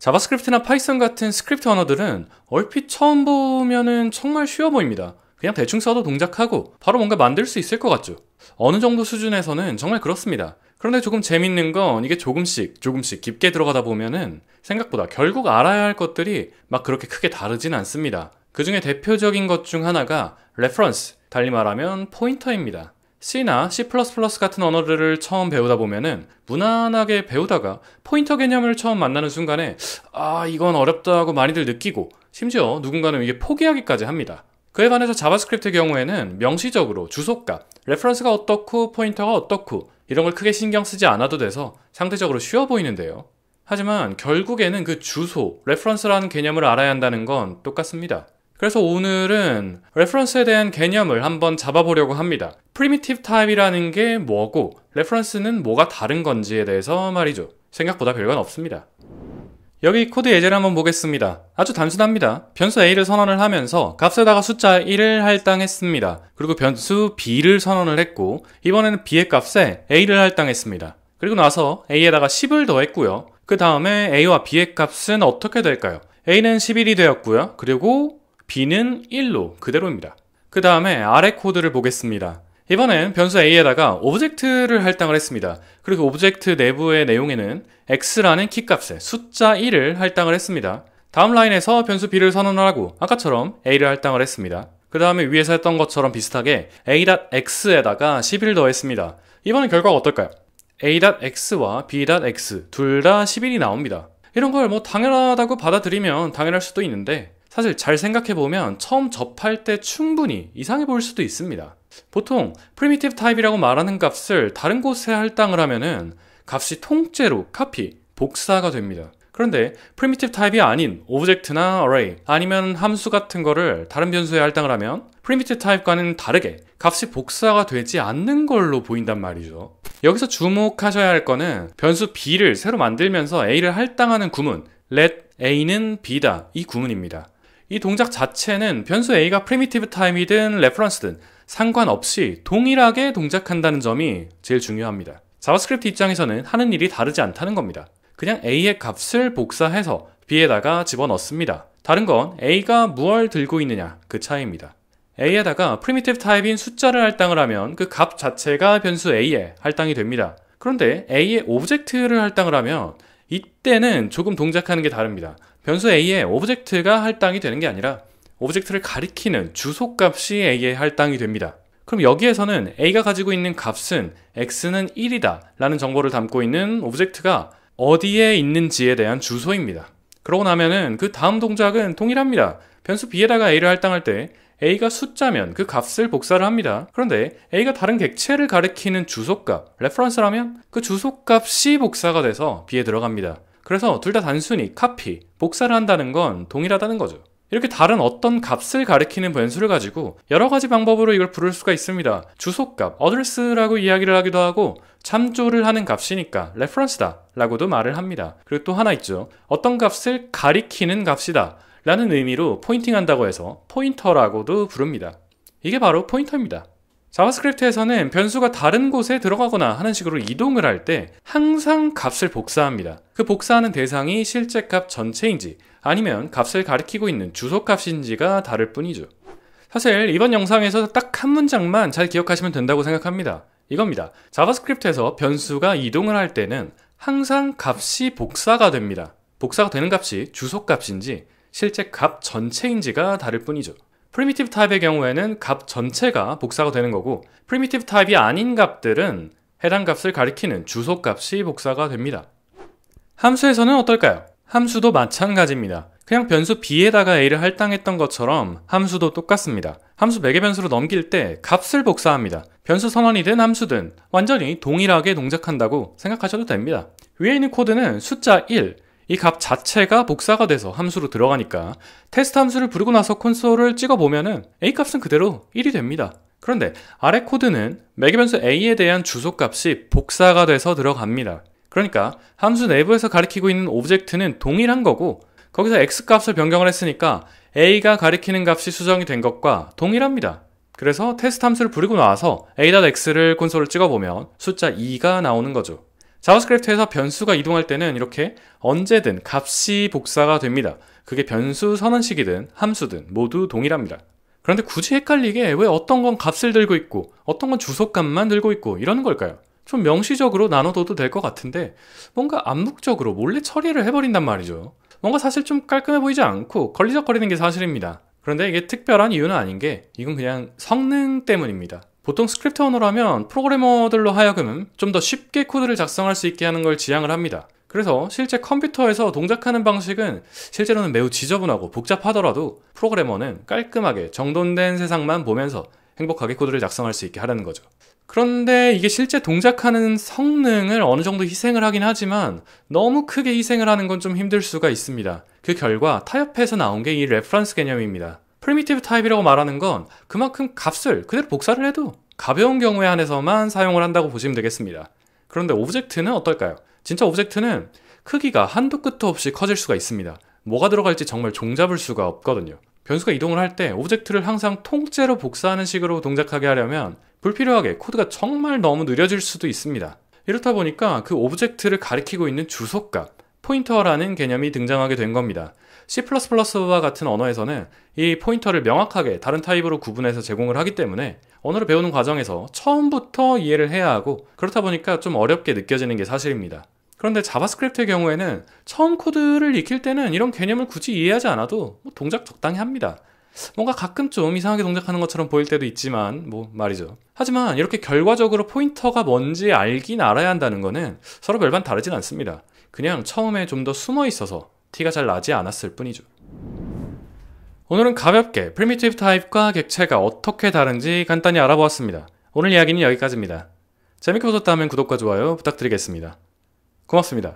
자바스크립트나 파이썬 같은 스크립트 언어들은 얼핏 처음 보면은 정말 쉬워 보입니다. 그냥 대충 써도 동작하고 바로 뭔가 만들 수 있을 것 같죠. 어느 정도 수준에서는 정말 그렇습니다. 그런데 조금 재밌는 건 이게 조금씩 조금씩 깊게 들어가다 보면은 생각보다 결국 알아야 할 것들이 막 그렇게 크게 다르진 않습니다. 그 중에 대표적인 것 중 하나가 레퍼런스, 달리 말하면 포인터입니다. C나 C++ 같은 언어들을 처음 배우다 보면은 무난하게 배우다가 포인터 개념을 처음 만나는 순간에 아 이건 어렵다고 많이들 느끼고 심지어 누군가는 이게 포기하기까지 합니다. 그에 반해서 자바스크립트의 경우에는 명시적으로 주소값, 레퍼런스가 어떻고 포인터가 어떻고 이런 걸 크게 신경 쓰지 않아도 돼서 상대적으로 쉬워 보이는데요. 하지만 결국에는 그 주소, 레퍼런스라는 개념을 알아야 한다는 건 똑같습니다. 그래서 오늘은 레퍼런스에 대한 개념을 한번 잡아보려고 합니다. 프리미티브 타입이라는 게 뭐고 레퍼런스는 뭐가 다른 건지에 대해서 말이죠. 생각보다 별건 없습니다. 여기 코드 예제를 한번 보겠습니다. 아주 단순합니다. 변수 A를 선언을 하면서 값에다가 숫자 1을 할당했습니다. 그리고 변수 B를 선언을 했고 이번에는 B의 값에 A를 할당했습니다. 그리고 나서 A에다가 10을 더했고요. 그 다음에 A와 B의 값은 어떻게 될까요? A는 11이 되었고요. 그리고 b는 1로 그대로입니다. 그 다음에 아래 코드를 보겠습니다. 이번엔 변수 a에다가 오브젝트를 할당을 했습니다. 그리고 오브젝트 내부의 내용에는 x라는 키값에 숫자 1을 할당을 했습니다. 다음 라인에서 변수 b를 선언하고 아까처럼 a를 할당을 했습니다. 그 다음에 위에서 했던 것처럼 비슷하게 a.x에다가 11을 더했습니다. 이번엔 결과가 어떨까요? a.x와 b.x 둘 다 11이 나옵니다. 이런 걸 뭐 당연하다고 받아들이면 당연할 수도 있는데 사실 잘 생각해보면 처음 접할 때 충분히 이상해 보일 수도 있습니다. 보통 primitive type이라고 말하는 값을 다른 곳에 할당을 하면은 값이 통째로 카피, 복사가 됩니다. 그런데 primitive type이 아닌 object나 array 아니면 함수 같은 거를 다른 변수에 할당을 하면 primitive type과는 다르게 값이 복사가 되지 않는 걸로 보인단 말이죠. 여기서 주목하셔야 할 거는 변수 b를 새로 만들면서 a를 할당하는 구문 let a는 b다 이 구문입니다. 이 동작 자체는 변수 a가 프리미티브 타임이든 레퍼런스든 상관없이 동일하게 동작한다는 점이 제일 중요합니다. 자바스크립트 입장에서는 하는 일이 다르지 않다는 겁니다. 그냥 a의 값을 복사해서 b에다가 집어넣습니다. 다른 건 a가 무얼 들고 있느냐 그 차이입니다. a에다가 프리미티브 타입인 숫자를 할당을 하면 그 값 자체가 변수 a에 할당이 됩니다. 그런데 a의 오브젝트를 할당을 하면 이때는 조금 동작하는 게 다릅니다. 변수 a의 오브젝트가 할당이 되는 게 아니라 오브젝트를 가리키는 주소값이 a에 할당이 됩니다. 그럼 여기에서는 a가 가지고 있는 값은 x는 1이다 라는 정보를 담고 있는 오브젝트가 어디에 있는지에 대한 주소입니다. 그러고 나면은 그 다음 동작은 동일합니다. 변수 b에다가 a를 할당할 때 a가 숫자면 그 값을 복사를 합니다. 그런데 a가 다른 객체를 가리키는 주소값, 레퍼런스라면 그 주소값이 복사가 돼서 b에 들어갑니다. 그래서 둘 다 단순히 카피, 복사를 한다는 건 동일하다는 거죠. 이렇게 다른 어떤 값을 가리키는 변수를 가지고 여러 가지 방법으로 이걸 부를 수가 있습니다. 주소값, address라고 이야기를 하기도 하고 참조를 하는 값이니까 reference다 라고도 말을 합니다. 그리고 또 하나 있죠. 어떤 값을 가리키는 값이다. 라는 의미로 포인팅한다고 해서 포인터라고도 부릅니다. 이게 바로 포인터입니다. 자바스크립트에서는 변수가 다른 곳에 들어가거나 하는 식으로 이동을 할 때 항상 값을 복사합니다. 그 복사하는 대상이 실제 값 전체인지 아니면 값을 가리키고 있는 주소값인지가 다를 뿐이죠. 사실 이번 영상에서 딱 한 문장만 잘 기억하시면 된다고 생각합니다. 이겁니다. 자바스크립트에서 변수가 이동을 할 때는 항상 값이 복사가 됩니다. 복사가 되는 값이 주소값인지 실제 값 전체인지가 다를 뿐이죠. 프리미티브 타입의 경우에는 값 전체가 복사가 되는 거고 프리미티브 타입이 아닌 값들은 해당 값을 가리키는 주소값이 복사가 됩니다. 함수에서는 어떨까요? 함수도 마찬가지입니다. 그냥 변수 b에다가 a를 할당했던 것처럼 함수도 똑같습니다. 함수 매개 네 변수로 넘길 때 값을 복사합니다. 변수 선언이든 함수든 완전히 동일하게 동작한다고 생각하셔도 됩니다. 위에 있는 코드는 숫자 1, 이값 자체가 복사가 돼서 함수로 들어가니까 테스트 함수를 부르고 나서 콘솔을 찍어보면은 a 값은 그대로 1이 됩니다. 그런데 아래 코드는 매개 변수 a에 대한 주소값이 복사가 돼서 들어갑니다. 그러니까 함수 내부에서 가리키고 있는 오브젝트는 동일한 거고 거기서 x 값을 변경을 했으니까 a가 가리키는 값이 수정이 된 것과 동일합니다. 그래서 테스트 함수를 부르고 나와서 a.x를 콘솔을 찍어보면 숫자 2가 나오는 거죠. 자바스크립트에서 변수가 이동할 때는 이렇게 언제든 값이 복사가 됩니다. 그게 변수 선언식이든 함수든 모두 동일합니다. 그런데 굳이 헷갈리게 왜 어떤 건 값을 들고 있고 어떤 건 주소값만 들고 있고 이러는 걸까요? 좀 명시적으로 나눠둬도 될 것 같은데 뭔가 암묵적으로 몰래 처리를 해버린단 말이죠. 뭔가 사실 좀 깔끔해 보이지 않고 걸리적거리는 게 사실입니다. 그런데 이게 특별한 이유는 아닌 게 이건 그냥 성능 때문입니다. 보통 스크립트 언어라면 프로그래머들로 하여금 좀 더 쉽게 코드를 작성할 수 있게 하는 걸 지향을 합니다. 그래서 실제 컴퓨터에서 동작하는 방식은 실제로는 매우 지저분하고 복잡하더라도 프로그래머는 깔끔하게 정돈된 세상만 보면서 행복하게 코드를 작성할 수 있게 하라는 거죠. 그런데 이게 실제 동작하는 성능을 어느 정도 희생을 하긴 하지만 너무 크게 희생을 하는 건 좀 힘들 수가 있습니다. 그 결과 타협해서 나온 게 이 레퍼런스 개념입니다. 프리미티브 타입이라고 말하는 건 그만큼 값을 그대로 복사를 해도 가벼운 경우에 한해서만 사용을 한다고 보시면 되겠습니다. 그런데 오브젝트는 어떨까요? 진짜 오브젝트는 크기가 한도 끝도 없이 커질 수가 있습니다. 뭐가 들어갈지 정말 종잡을 수가 없거든요. 변수가 이동을 할 때 오브젝트를 항상 통째로 복사하는 식으로 동작하게 하려면 불필요하게 코드가 정말 너무 느려질 수도 있습니다. 이렇다 보니까 그 오브젝트를 가리키고 있는 주소값, 포인터라는 개념이 등장하게 된 겁니다. C++와 같은 언어에서는 이 포인터를 명확하게 다른 타입으로 구분해서 제공을 하기 때문에 언어를 배우는 과정에서 처음부터 이해를 해야 하고 그렇다 보니까 좀 어렵게 느껴지는 게 사실입니다. 그런데 자바스크립트의 경우에는 처음 코드를 익힐 때는 이런 개념을 굳이 이해하지 않아도 뭐 동작 적당히 합니다. 뭔가 가끔 좀 이상하게 동작하는 것처럼 보일 때도 있지만 뭐 말이죠. 하지만 이렇게 결과적으로 포인터가 뭔지 알긴 알아야 한다는 거는 서로 별반 다르진 않습니다. 그냥 처음에 좀 더 숨어 있어서 티가 잘 나지 않았을 뿐이죠. 오늘은 가볍게 프리미티브 타입과 객체가 어떻게 다른지 간단히 알아보았습니다. 오늘 이야기는 여기까지입니다. 재밌게 보셨다면 구독과 좋아요 부탁드리겠습니다. 고맙습니다.